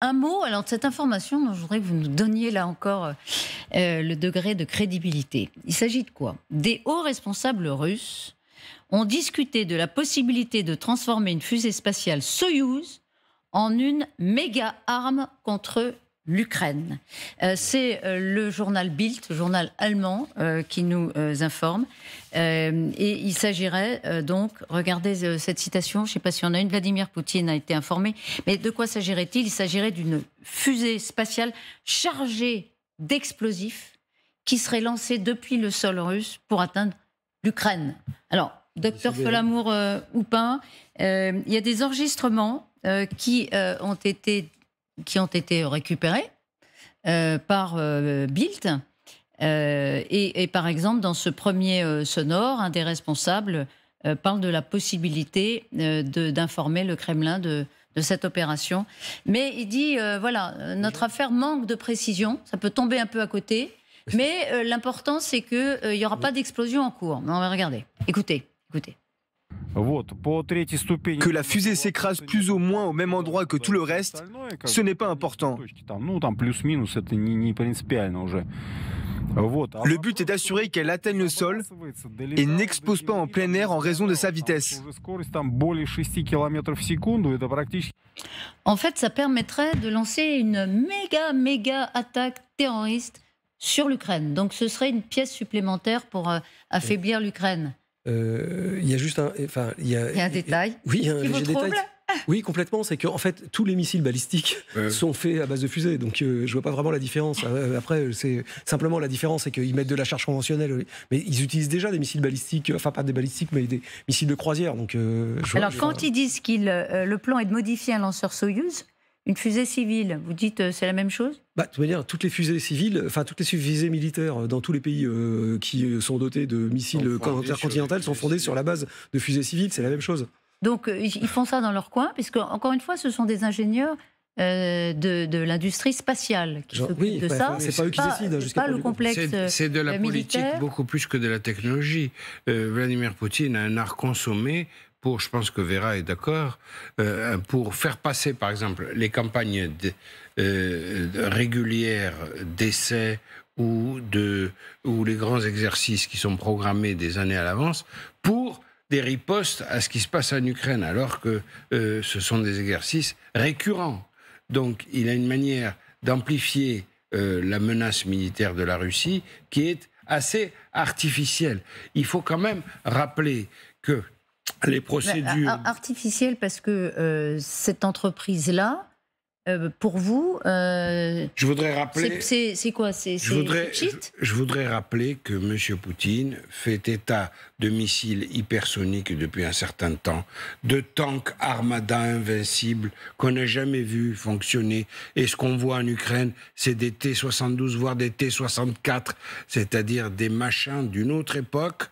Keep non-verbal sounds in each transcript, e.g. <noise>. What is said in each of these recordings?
un mot, alors de cette information, je voudrais que vous nous donniez là encore euh, euh, le degré de crédibilité. Il s'agit de quoi Des hauts responsables russes ont discuté de la possibilité de transformer une fusée spatiale Soyouz en une méga arme contre l'Ukraine. Euh, c'est euh, le journal Bild, journal allemand, euh, qui nous informe. et il s'agirait donc, regardez cette citation, je ne sais pas si on a une, Vladimir Poutine a été informé, mais de quoi s'agirait-il Il, s'agirait d'une fusée spatiale chargée d'explosifs qui serait lancée depuis le sol russe pour atteindre l'Ukraine. Alors, docteur Folamour ou pas, il y a des enregistrements qui ont été qui ont été récupérés euh, par euh, Bilt. Euh, et, par exemple, dans ce premier sonore, un des responsables parle de la possibilité d'informer le Kremlin de, cette opération. Mais il dit, voilà, notre affaire manque de précision, ça peut tomber un peu à côté, mais l'important c'est qu'il n'y aura pas d'explosion en cours. Mais on va regarder. Écoutez, écoutez. Que la fusée s'écrase plus ou moins au même endroit que tout le reste, ce n'est pas important. Le but est d'assurer qu'elle atteigne le sol et n'expose pas en plein air en raison de sa vitesse. En fait, ça permettrait de lancer une méga, méga attaque terroriste sur l'Ukraine. Donc ce serait une pièce supplémentaire pour euh, affaiblir l'Ukraine. Euh, il y a juste un. Enfin, il y a, un détail. Oui, Oui, complètement. C'est qu'en fait, tous les missiles balistiques sont faits à base de fusées. Donc, je euh, je vois pas vraiment la différence. <laughs> Euh, après, c'est simplement la différence, c'est qu'ils mettent de la charge conventionnelle. Mais ils utilisent déjà des missiles balistiques, enfin, pas des balistiques, mais des missiles de croisière. Donc, Alors, quand ils disent que le plan est de modifier un lanceur Soyuz, une fusée civile, vous dites c'est la même chose bah, manière, toutes les fusées civiles, enfin toutes les fusées militaires euh, dans tous les pays euh, qui sont dotés de missiles intercontinentaux sont fondées sur la base de fusées civiles, c'est la même chose. Donc euh, ils font ça dans leur coin, puisque encore une fois, ce sont des ingénieurs de, l'industrie spatiale qui se oui, de ça. C'est pas eux qui décident. Hein, le complexe. C'est de la politique beaucoup plus que de la technologie. Vladimir Poutine a un art consommé pour, je pense que Vera est d'accord, euh, pour faire passer, par exemple, les campagnes euh, régulières d'essais ou, de, ou les grands exercices qui sont programmés des années à l'avance pour des ripostes à ce qui se passe en Ukraine, alors que euh, ce sont des exercices récurrents. Donc il a une manière d'amplifier la menace militaire de la Russie qui est assez artificielle. Il faut quand même rappeler que les procédures. Euh, Artificielle parce que euh, cette entreprise-là euh, pour vous, euh, je voudrais rappeler. C'est quoi C'est je, je, voudrais rappeler que M. Poutine fait état de missiles hypersoniques depuis un certain temps, de tanks armada invincibles qu'on n'a jamais vu fonctionner. Et ce qu'on voit en Ukraine, c'est des T-72, voire des T-64, c'est-à-dire des machins d'une autre époque.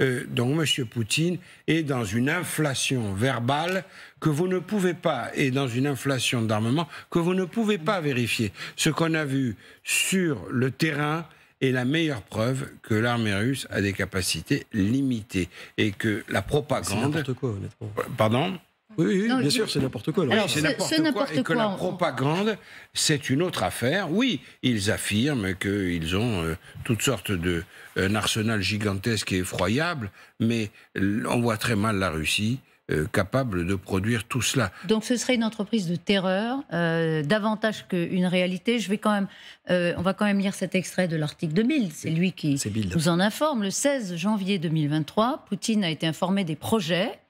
Euh, donc M. Poutine est dans une inflation verbale que vous ne pouvez pas, et dans une inflation d'armement, que vous ne pouvez pas vérifier. Ce qu'on a vu sur le terrain est la meilleure preuve que l'armée russe a des capacités limitées et que la propagande... C'est n'importe quoi, honnêtement. Pardon oui, oui, bien sûr, c'est n'importe quoi. Alors, c'est n'importe quoi. Et que la propagande, c'est une autre affaire. Oui, ils affirment qu'ils ont euh, toutes sortes de. Euh, arsenal gigantesque et effroyable, mais on voit très mal la Russie euh, capable de produire tout cela. Donc ce serait une entreprise de terreur, euh, davantage qu'une réalité. Je vais quand même, euh, on va quand même lire cet extrait de l'article de C'est lui qui nous en informe. Le 16 janvier 2023, Poutine a été informé des projets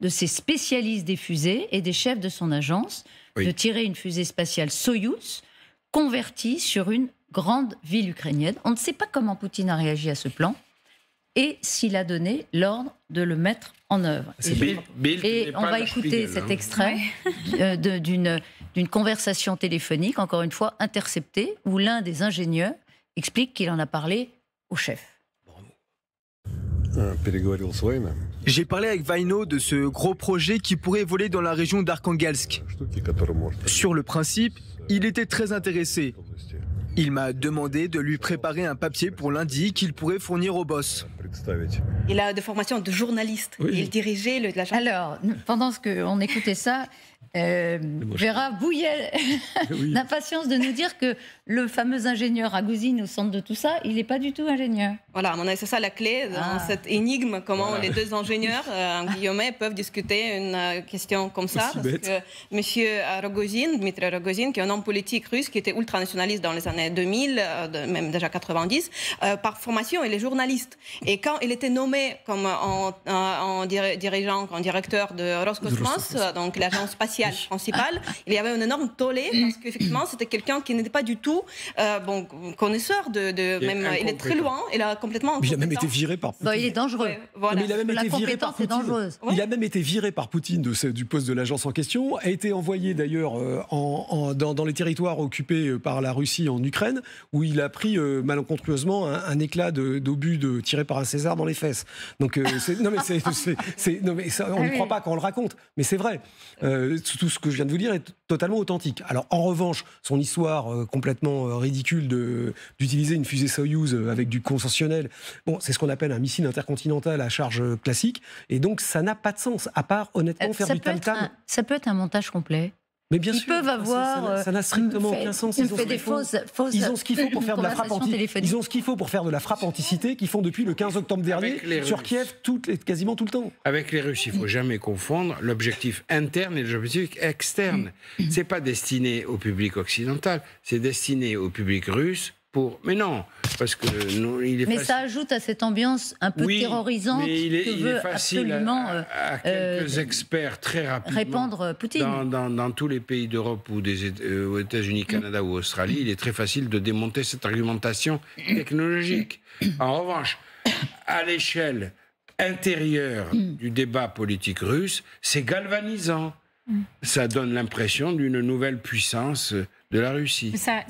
de ses spécialistes des fusées et des chefs de son agence de tirer une fusée spatiale Soyouz convertie sur une grande ville ukrainienne. On ne sait pas comment Poutine a réagi à ce plan et s'il a donné l'ordre de le mettre en œuvre. Et, on va écouter cet hein. extrait euh, d'une conversation téléphonique, encore une fois interceptée, où l'un des ingénieurs explique qu'il en a parlé au chef. Euh, J'ai parlé avec Vaino de ce gros projet qui pourrait voler dans la région d'Arkhangelsk. Sur le principe, il était très intéressé. Il m'a demandé de lui préparer un papier pour lundi qu'il pourrait fournir au boss. Il a de formation de journaliste. Il dirigeait la Alors, pendant que on écoutait ça, euh, Vera bouillait d'impatience <laughs> de nous dire que le fameux ingénieur à au centre de tout ça, il n'est pas du tout ingénieur. Voilà, c'est ça la clé dans ah. cette énigme, comment les deux ingénieurs, en euh, guillemets, <laughs> peuvent discuter une euh, question comme ça. Parce que monsieur euh, Rogozin, Dmitry Rogozin, qui est un homme politique russe, qui était ultranationaliste dans les années 2000, même déjà 90, par formation, il est journaliste. Et quand il était nommé comme en, dirigeant, en directeur de Roscosmos, donc l'agence spatiale principale, il y avait une énorme tollé, parce qu'effectivement, c'était quelqu'un qui n'était pas du tout euh, bon, connaisseur de, même, il est très loin, il a complètement. il a même été viré par Poutine. il est dangereux. il a même été viré par Poutine. Il a même été viré par Poutine de du poste de l'agence en question, a été envoyé d'ailleurs euh, en, dans, les territoires occupés euh, par la Russie en Ukraine, où il a pris malencontreusement un, éclat d'obus de, tiré par un César dans les fesses. Donc, non mais, c'est, ça, on ah ne croit pas quand on le raconte, mais c'est vrai. tout ce que je viens de vous dire est totalement authentique. Alors en revanche, son histoire complètement euh, ridicule d'utiliser une fusée Soyuz euh, avec du concessionnel Bon, c'est ce qu'on appelle un missile intercontinental à charge classique. Et donc, ça n'a pas de sens, à part honnêtement euh, faire du ça peut être un montage complet. Mais bien ils peuvent ah, avoir. Ça n'a euh, strictement aucun sens. Ils ont, ce qu'il faut pour faire de la frappe anticipée. Ils ont ce qu'il faut pour faire de la frappe anticité qu'ils font depuis le 15 octobre dernier sur Kiev toutes quasiment tout le temps. Avec les Russes, il faut jamais confondre l'objectif interne et l'objectif externe. C'est pas destiné au public occidental, c'est destiné au public russe pour... Mais non, parce que il est Mais ça ajoute à cette ambiance un peu terrorisante que veut facile absolument à, euh, quelques euh, experts très rapidement répandre Poutine. Dans, tous les pays d'Europe ou des euh, États-Unis, Canada ou Australie, il est très facile de démonter cette argumentation technologique. En revanche, à l'échelle intérieure du débat politique russe, c'est galvanisant. Ça donne l'impression d'une nouvelle puissance de la Russie. ça...